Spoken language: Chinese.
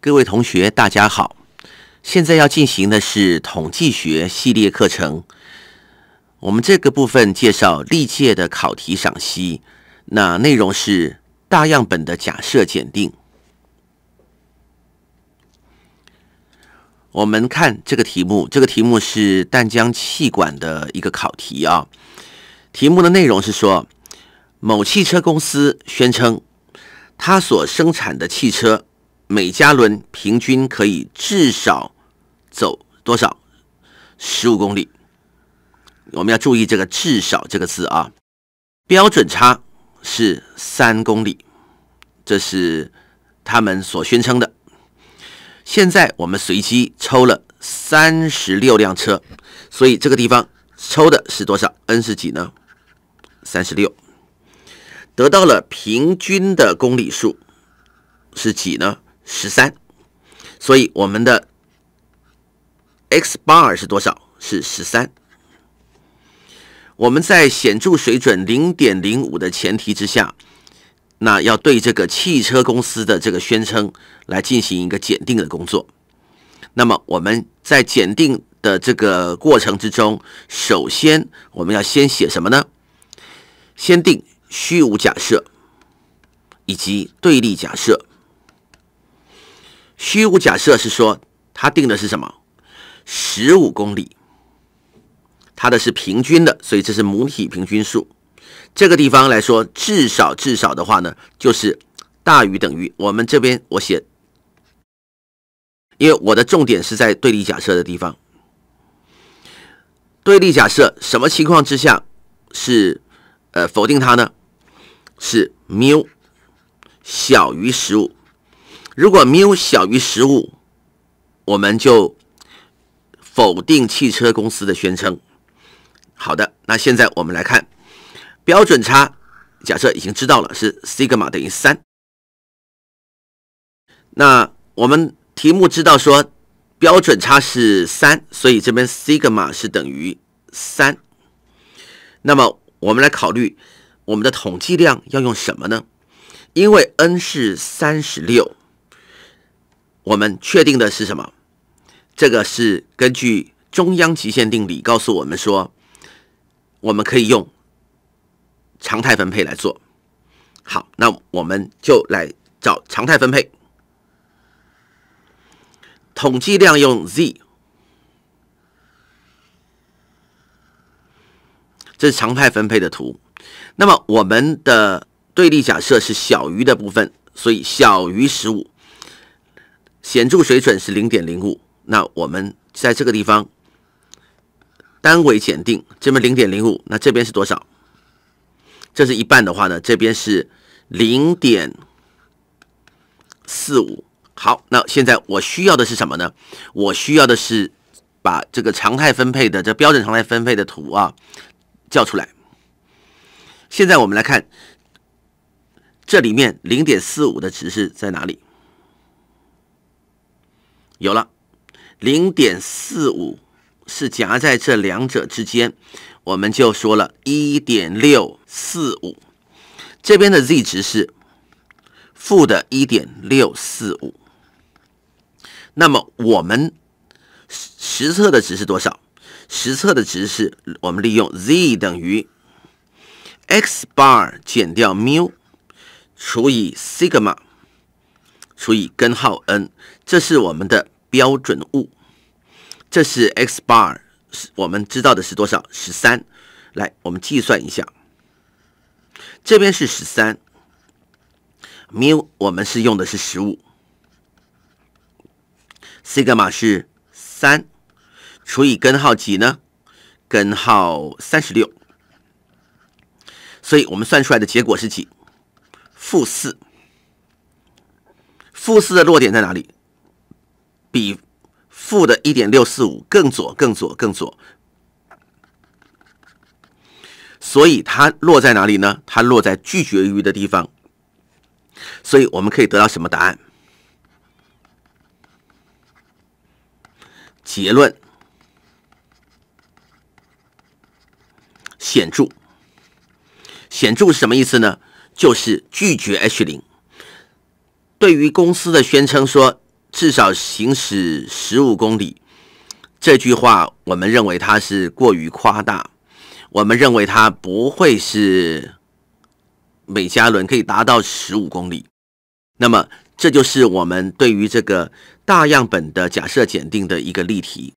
各位同学，大家好！现在要进行的是统计学系列课程。我们这个部分介绍历届的考题赏析。那内容是大样本的假设检定。我们看这个题目，这个题目是淡江气管的一个考题啊。题目的内容是说，某汽车公司宣称，它所生产的汽车。每加仑平均可以至少走多少十五公里？我们要注意这个“至少”这个字啊。标准差是三公里，这是他们所宣称的。现在我们随机抽了三十六辆车，所以这个地方抽的是多少？n 是几呢？三十六，得到了平均的公里数是几呢？十三，所以我们的 x bar 是多少？是十三。我们在显著水准零点零五的前提之下，那要对这个汽车公司的这个宣称来进行一个检定的工作。那么我们在检定的这个过程之中，首先我们要先写什么呢？先定虚无假设以及对立假设。虚无假设是说，它定的是什么？十五公里，它的是平均的，所以这是母体平均数。这个地方来说，至少至少的话呢，就是大于等于。我们这边我写，因为我的重点是在对立假设的地方。对立假设什么情况之下是，呃，否定它呢？是 mu 小于十五。如果有小于十五，我们就否定汽车公司的宣称。好的，那现在我们来看标准差，假设已经知道了是西格玛等于三。那我们题目知道说标准差是三，所以这边西格玛是等于三。那么我们来考虑我们的统计量要用什么呢？因为 n 是三十六。我们确定的是什么？这个是根据中央极限定理告诉我们说，我们可以用常态分配来做。好，那我们就来找常态分配，统计量用 z，这是常态分配的图。那么我们的对立假设是小于的部分，所以小于十五。显著水准是零点零五，那我们在这个地方单位检定，这边零点零五，那这边是多少？这是一半的话呢，这边是零点四五。好，那现在我需要的是什么呢？我需要的是把这个常态分配的这标准常态分配的图啊叫出来。现在我们来看这里面零点四五的值是在哪里？有了，零点四五是夹在这两者之间，我们就说了，一点六四五，这边的 z 值是负的一点六四五。那么我们实测的值是多少？实测的值是我们利用 z 等于 x bar 减掉缪除以 sigma。除以根号 n，这是我们的标准物。这是 x bar，是我们知道的是多少？十三，来，我们计算一下，这边是十三，mu 我们是用的是十五，西格玛是三，除以根号几呢？根号三十六，所以我们算出来的结果是几？负四。负四的落点在哪里？比负的一点六四五更左，更左，更左。所以它落在哪里呢？它落在拒绝于的地方。所以我们可以得到什么答案？结论：显著。显著是什么意思呢？就是拒绝 H 零。对于公司的宣称说至少行驶十五公里这句话，我们认为它是过于夸大。我们认为它不会是每加仑可以达到十五公里。那么，这就是我们对于这个大样本的假设检定的一个例题。